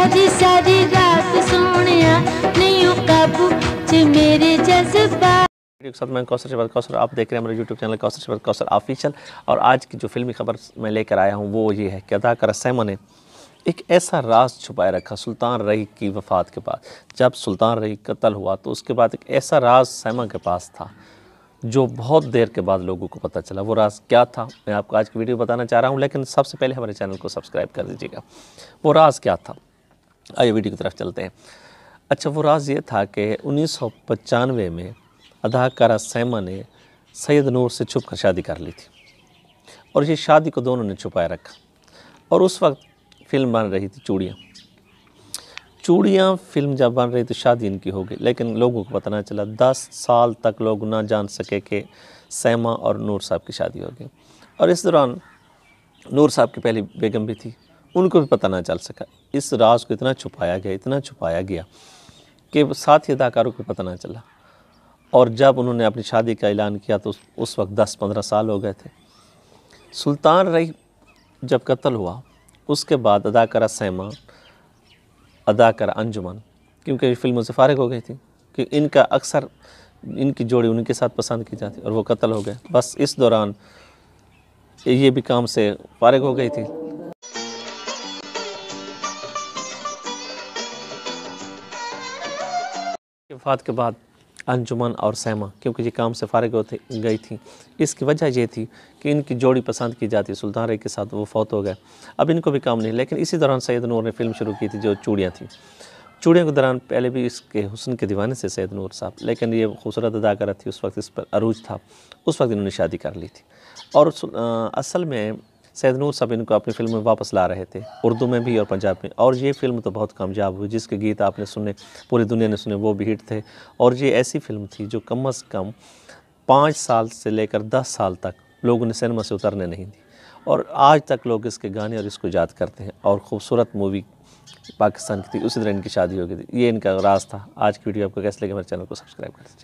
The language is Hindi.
सारी सारी रात सोनिया नहीं काबू ਚ मेरे जज्बा साथ मैं कौशल शबाद कौशल आप देख रहे हैं हमारे यूट्यूब चैनल कौशल शबाद कौशल ऑफिशियल और आज की जो फिल्मी खबर मैं लेकर आया हूँ वो ये है कि अदाकारा सैमा ने एक ऐसा राज छुपाए रखा सुल्तान रही की वफ़ात के बाद जब सुल्तान रही कत्ल हुआ तो उसके बाद एक ऐसा राज सैमा के पास था जो बहुत देर के बाद लोगों को पता चला वो राज क्या था मैं आपको आज की वीडियो बताना चाह रहा हूँ लेकिन सबसे पहले हमारे चैनल को सब्सक्राइब कर दीजिएगा वो राज क्या था आइए वीडियो की तरफ चलते हैं अच्छा वो राज ये था कि उन्नीस में अदाकारा सैमा ने सैयद नूर से छुप कर शादी कर ली थी और ये शादी को दोनों ने छुपाए रखा और उस वक्त फिल्म बन रही थी चूड़ियाँ चूड़ियाँ फिल्म जब बन रही तो शादी इनकी हो गई लेकिन लोगों को पता ना चला दस साल तक लोग ना जान सके कि सैमा और नूर साहब की शादी होगी और इस दौरान नूर साहब की पहली बेगम भी थी उनको भी पता ना चल सका इस राज को इतना छुपाया गया इतना छुपाया गया कि साथ ही अदाकारों को पता ना चला और जब उन्होंने अपनी शादी का ऐलान किया तो उस, उस वक्त दस पंद्रह साल हो गए थे सुल्तान रही जब कत्ल हुआ उसके बाद अदाकारा सैमा अदाकारा अंजुमन क्योंकि फिल्मों से फारग हो गई थी कि इनका अक्सर इनकी जोड़ी उनके साथ पसंद की जाती और वो कत्ल हो गए बस इस दौरान ये भी काम से फारग हो गई थी वफात के बाद अंजुमन और सैमा क्योंकि ये काम से फारग होते गई थी इसकी वजह यह थी कि इनकी जोड़ी पसंद की जाती सुल्तान रे के साथ वो फौत हो गए अब इनको भी काम नहीं लेकिन इसी दौरान सैद नूर ने फिल्म शुरू की थी जो चूड़ियाँ थी चूड़ियों के दौरान पहले भी इसके हुसन के दीवाने से सैद नूर साहब लेकिन ये खूबसूरत अदाकारा थी उस वक्त इस पर अरूज था उस वक्त इन्होंने शादी कर ली थी और उस, आ, असल में सैद नूर साहब इनको अपनी फिल्म में वापस ला रहे थे उर्दू में भी और पंजाब में और ये फिल्म तो बहुत कामयाब हुई जिसके गीत आपने सुने पूरी दुनिया ने सुने वो भी हिट थे और ये ऐसी फिल्म थी जो कम अज़ कम पाँच साल से लेकर दस साल तक लोगों ने सिनेमा से उतरने नहीं दी और आज तक लोग इसके गाने और इसको याद करते हैं और खूबसूरत मूवी पाकिस्तान की थी उसी तरह इनकी शादी हो गई थी ये इनका राज था आज की वीडियो आपको कैसे लगे मेरे चैनल को सब्सक्राइब कर दीजिए